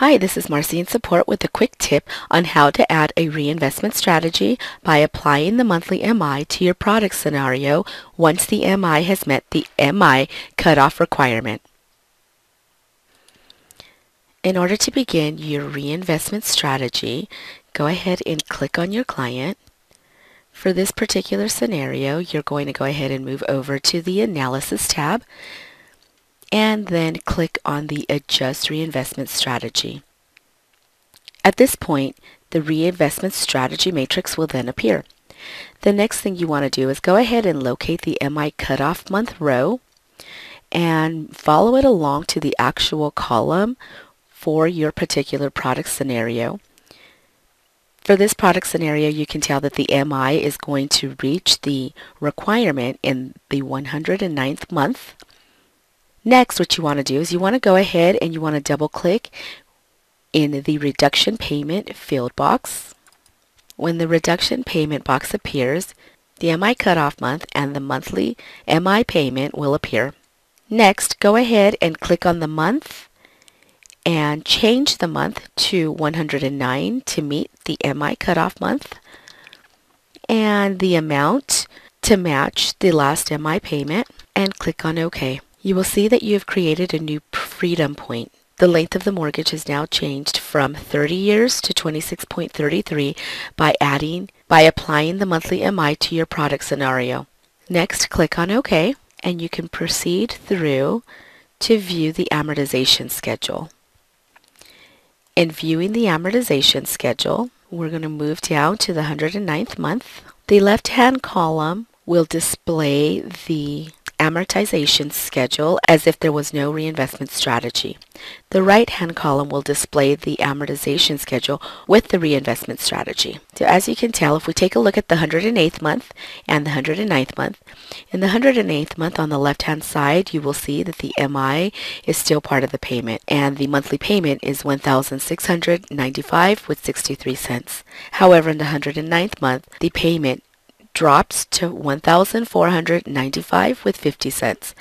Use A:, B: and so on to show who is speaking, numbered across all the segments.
A: Hi, this is Marcy in support with a quick tip on how to add a reinvestment strategy by applying the monthly MI to your product scenario once the MI has met the MI cutoff requirement. In order to begin your reinvestment strategy, go ahead and click on your client. For this particular scenario, you're going to go ahead and move over to the Analysis tab and then click on the Adjust Reinvestment Strategy. At this point, the Reinvestment Strategy matrix will then appear. The next thing you want to do is go ahead and locate the MI cutoff month row and follow it along to the actual column for your particular product scenario. For this product scenario, you can tell that the MI is going to reach the requirement in the 109th month. Next, what you want to do is you want to go ahead and you want to double click in the reduction payment field box. When the reduction payment box appears, the MI cutoff month and the monthly MI payment will appear. Next, go ahead and click on the month and change the month to 109 to meet the MI cutoff month and the amount to match the last MI payment and click on OK. You will see that you have created a new freedom point. The length of the mortgage has now changed from 30 years to 26.33 by adding by applying the monthly MI to your product scenario. Next, click on OK and you can proceed through to view the amortization schedule. In viewing the amortization schedule, we're going to move down to the 109th month. The left-hand column will display the amortization schedule as if there was no reinvestment strategy. The right-hand column will display the amortization schedule with the reinvestment strategy. So as you can tell, if we take a look at the 108th month and the 109th month, in the 108th month on the left-hand side, you will see that the MI is still part of the payment, and the monthly payment is 1,695 with 63 cents. However, in the 109th month, the payment dropped to 1,495 with 50 cents.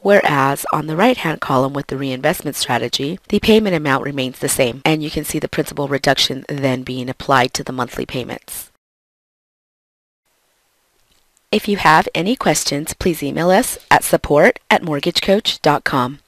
A: Whereas on the right-hand column with the reinvestment strategy, the payment amount remains the same, and you can see the principal reduction then being applied to the monthly payments. If you have any questions, please email us at support at mortgagecoach.com.